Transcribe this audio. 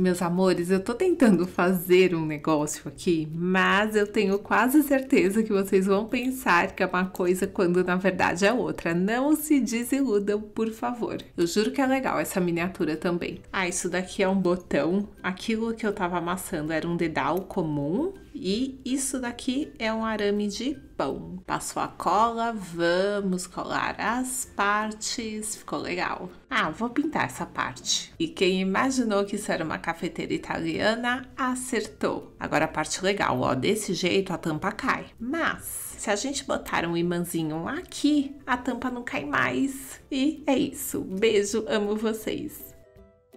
Meus amores, eu tô tentando fazer um negócio aqui, mas eu tenho quase certeza que vocês vão pensar que é uma coisa quando na verdade é outra. Não se desiludam, por favor. Eu juro que é legal essa miniatura também. Ah, isso daqui é um botão. Aquilo que eu tava amassando era um dedal comum e isso daqui é um arame de pão. Passou a cola, vamos colar as partes, ficou legal. Ah, vou pintar essa parte. E quem imaginou que isso era uma cafeteira italiana, acertou. Agora a parte legal, ó, desse jeito a tampa cai. Mas, se a gente botar um imãzinho aqui, a tampa não cai mais. E é isso. Beijo, amo vocês.